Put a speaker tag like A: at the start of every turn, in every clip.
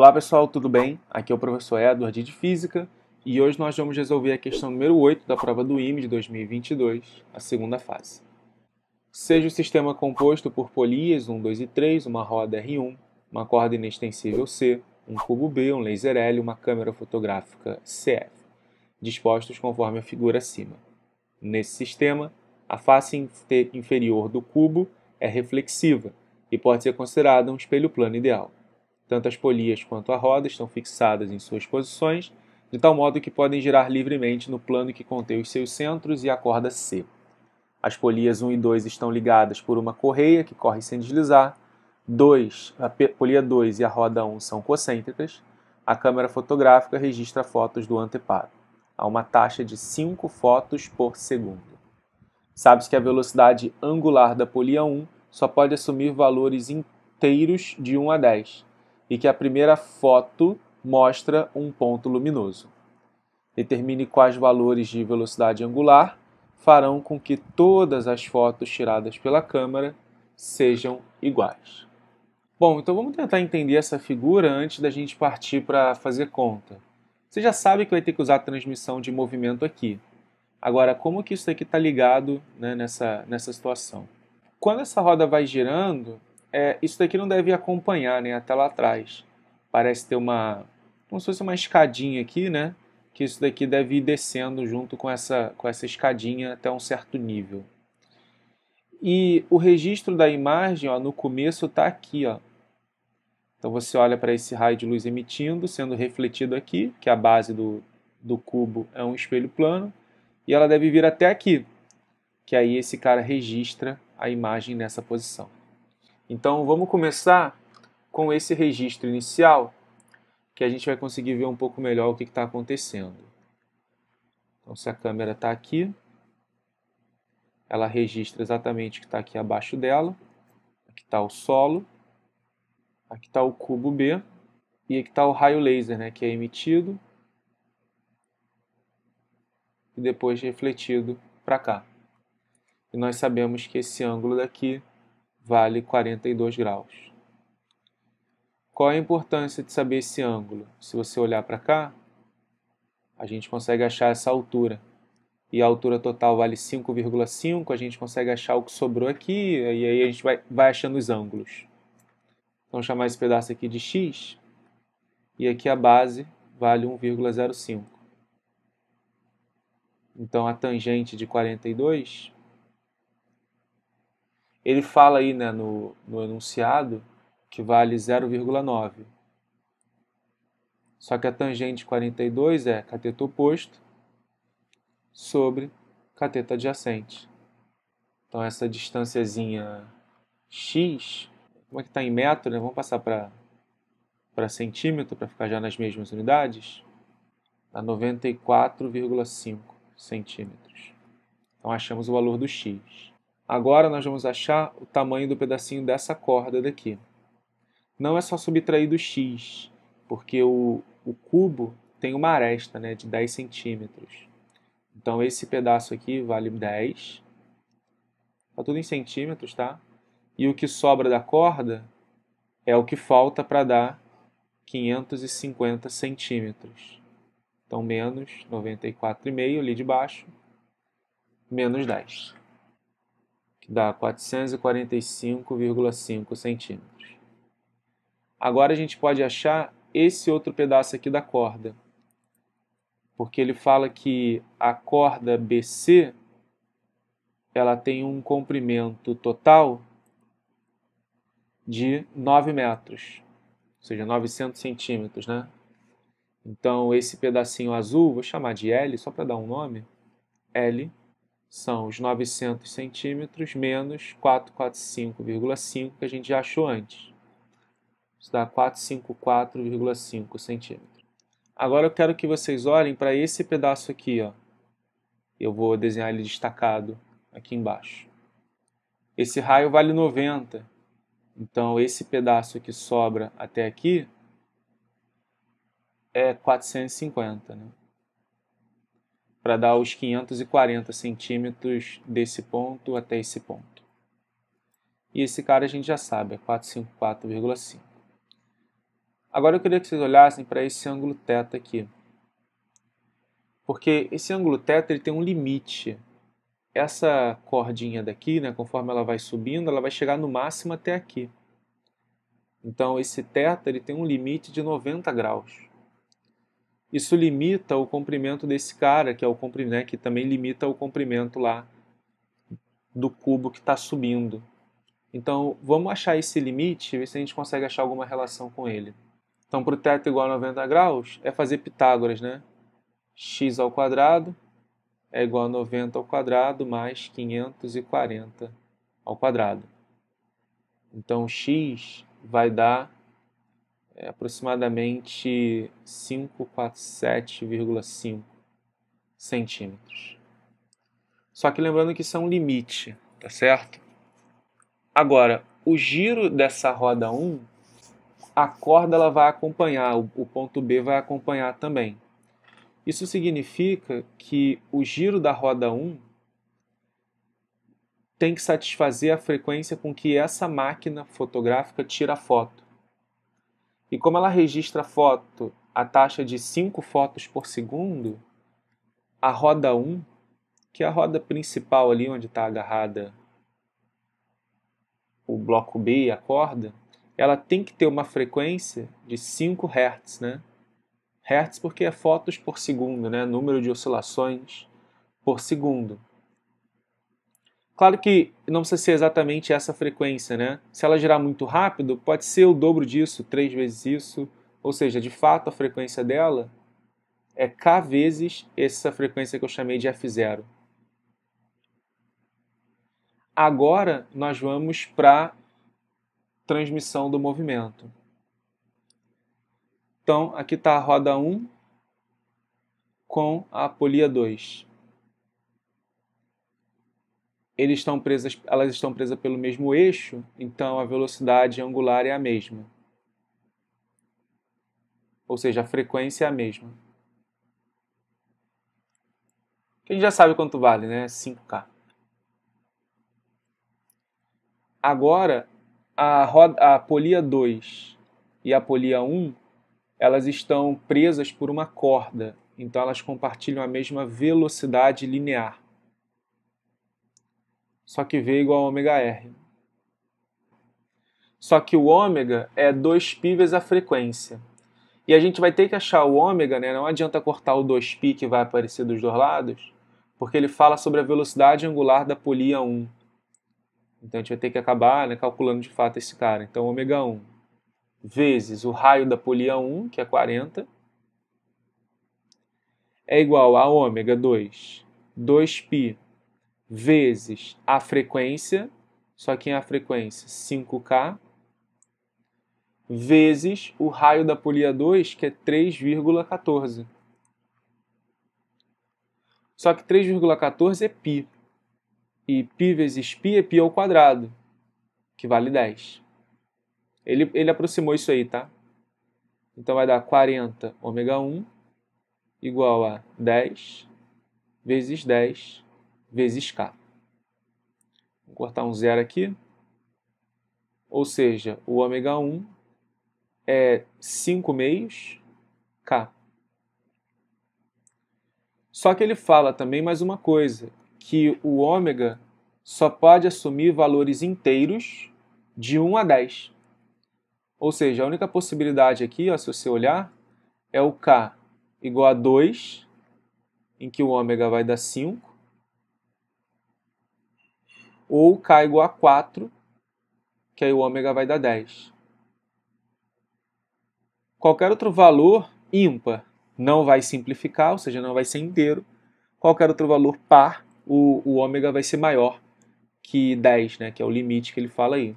A: Olá pessoal, tudo bem? Aqui é o professor Edward de Física e hoje nós vamos resolver a questão número 8 da prova do IME de 2022, a segunda fase. Seja o sistema composto por polias 1, 2 e 3, uma roda R1, uma corda inextensível C, um cubo B, um laser L e uma câmera fotográfica CF, dispostos conforme a figura acima. Nesse sistema, a face inferior do cubo é reflexiva e pode ser considerada um espelho plano ideal. Tanto as polias quanto a roda estão fixadas em suas posições, de tal modo que podem girar livremente no plano que contém os seus centros e a corda C. As polias 1 e 2 estão ligadas por uma correia que corre sem deslizar. 2, a polia 2 e a roda 1 são concêntricas. A câmera fotográfica registra fotos do anteparo, Há uma taxa de 5 fotos por segundo. Sabe-se que a velocidade angular da polia 1 só pode assumir valores inteiros de 1 a 10, e que a primeira foto mostra um ponto luminoso. Determine quais valores de velocidade angular farão com que todas as fotos tiradas pela câmera sejam iguais. Bom, então vamos tentar entender essa figura antes da gente partir para fazer conta. Você já sabe que vai ter que usar a transmissão de movimento aqui. Agora, como que isso aqui está ligado né, nessa, nessa situação? Quando essa roda vai girando, é, isso daqui não deve acompanhar né, até lá atrás. Parece ter uma, como se fosse uma escadinha aqui, né? Que isso daqui deve ir descendo junto com essa, com essa escadinha até um certo nível. E o registro da imagem, ó, no começo está aqui, ó. Então você olha para esse raio de luz emitindo, sendo refletido aqui, que a base do, do cubo é um espelho plano, e ela deve vir até aqui, que aí esse cara registra a imagem nessa posição. Então vamos começar com esse registro inicial, que a gente vai conseguir ver um pouco melhor o que está acontecendo. Então se a câmera está aqui, ela registra exatamente o que está aqui abaixo dela. Aqui está o solo, aqui está o cubo B e aqui está o raio laser, né, que é emitido e depois refletido para cá. E nós sabemos que esse ângulo daqui vale 42 graus. Qual é a importância de saber esse ângulo? Se você olhar para cá, a gente consegue achar essa altura. E a altura total vale 5,5, a gente consegue achar o que sobrou aqui, e aí a gente vai, vai achando os ângulos. Então, chamar esse pedaço aqui de x, e aqui a base vale 1,05. Então, a tangente de 42 ele fala aí né, no, no enunciado que vale 0,9. Só que a tangente 42 é cateto oposto sobre cateto adjacente. Então essa distânciazinha x, como é que está em metro, né? vamos passar para centímetro para ficar já nas mesmas unidades, dá tá 94,5 centímetros. Então achamos o valor do x. Agora nós vamos achar o tamanho do pedacinho dessa corda daqui. Não é só subtrair do x, porque o, o cubo tem uma aresta né, de 10 centímetros. Então esse pedaço aqui vale 10. Está tudo em centímetros, tá? E o que sobra da corda é o que falta para dar 550 centímetros. Então menos 94,5 ali de baixo, menos 10 dá 445,5 centímetros. Agora a gente pode achar esse outro pedaço aqui da corda, porque ele fala que a corda BC ela tem um comprimento total de 9 metros, ou seja, 900 centímetros, né? Então, esse pedacinho azul, vou chamar de L só para dar um nome, L são os 900 centímetros menos 445,5 que a gente já achou antes. Isso dá 454,5 centímetros. Agora eu quero que vocês olhem para esse pedaço aqui. Ó. Eu vou desenhar ele destacado aqui embaixo. Esse raio vale 90. Então esse pedaço que sobra até aqui é 450. Né? para dar os 540 centímetros desse ponto até esse ponto. E esse cara a gente já sabe, é 454,5. Agora eu queria que vocês olhassem para esse ângulo θ aqui. Porque esse ângulo θ ele tem um limite. Essa cordinha daqui, né, conforme ela vai subindo, ela vai chegar no máximo até aqui. Então esse θ ele tem um limite de 90 graus isso limita o comprimento desse cara, que é o comprimento, né, que também limita o comprimento lá do cubo que está subindo. Então, vamos achar esse limite e ver se a gente consegue achar alguma relação com ele. Então, para o teto igual a 90 graus, é fazer Pitágoras, né? x ao quadrado é igual a 90 ao quadrado mais 540 ao quadrado. Então, x vai dar é aproximadamente 547,5 centímetros. Só que lembrando que isso é um limite, tá certo? Agora, o giro dessa roda 1, a corda ela vai acompanhar, o ponto B vai acompanhar também. Isso significa que o giro da roda 1 tem que satisfazer a frequência com que essa máquina fotográfica tira a foto. E como ela registra foto a taxa de 5 fotos por segundo, a roda 1, que é a roda principal ali onde está agarrada o bloco B e a corda, ela tem que ter uma frequência de 5 Hz, né? Hertz porque é fotos por segundo, né? número de oscilações por segundo. Claro que não precisa ser exatamente essa frequência, né? Se ela girar muito rápido, pode ser o dobro disso, três vezes isso. Ou seja, de fato, a frequência dela é K vezes essa frequência que eu chamei de F0. Agora, nós vamos para transmissão do movimento. Então, aqui está a roda 1 com a polia 2 eles estão presas, elas estão presas pelo mesmo eixo, então a velocidade angular é a mesma. Ou seja, a frequência é a mesma. A gente já sabe quanto vale, né? 5K. Agora, a, roda, a polia 2 e a polia 1, elas estão presas por uma corda. Então, elas compartilham a mesma velocidade linear só que V é igual a ômega R. Só que o ômega é 2π vezes a frequência. E a gente vai ter que achar o ômega, né? não adianta cortar o 2π que vai aparecer dos dois lados, porque ele fala sobre a velocidade angular da polia 1. Então a gente vai ter que acabar né, calculando de fato esse cara. Então ômega 1 vezes o raio da polia 1, que é 40, é igual a ômega 2, 2π vezes a frequência, só que a frequência 5K, vezes o raio da polia 2, que é 3,14. Só que 3,14 é π. E π vezes π é π ao quadrado, que vale 10. Ele, ele aproximou isso aí, tá? Então vai dar 40 ômega 1 igual a 10 vezes 10 vezes k. Vou cortar um zero aqui. Ou seja, o ômega 1 é 5 meios k. Só que ele fala também mais uma coisa, que o ômega só pode assumir valores inteiros de 1 a 10. Ou seja, a única possibilidade aqui, ó, se você olhar, é o k igual a 2, em que o ômega vai dar 5, ou K igual a 4, que aí o ômega vai dar 10. Qualquer outro valor ímpar não vai simplificar, ou seja, não vai ser inteiro. Qualquer outro valor par, o, o ômega vai ser maior que 10, né, que é o limite que ele fala aí.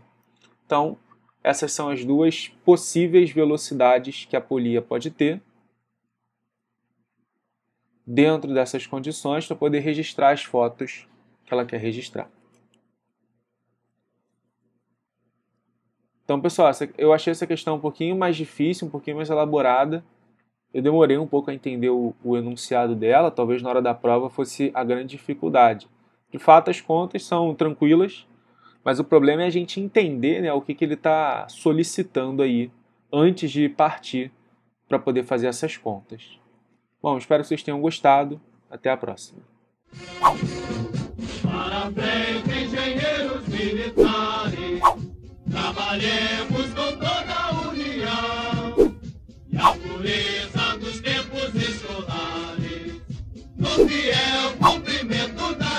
A: Então, essas são as duas possíveis velocidades que a polia pode ter dentro dessas condições para poder registrar as fotos que ela quer registrar. Então, pessoal, eu achei essa questão um pouquinho mais difícil, um pouquinho mais elaborada. Eu demorei um pouco a entender o, o enunciado dela, talvez na hora da prova fosse a grande dificuldade. De fato, as contas são tranquilas, mas o problema é a gente entender né, o que, que ele está solicitando aí antes de partir para poder fazer essas contas. Bom, espero que vocês tenham gostado. Até a próxima. Trabalhemos com toda a união e a pureza dos tempos escolares. No fiel é cumprimento da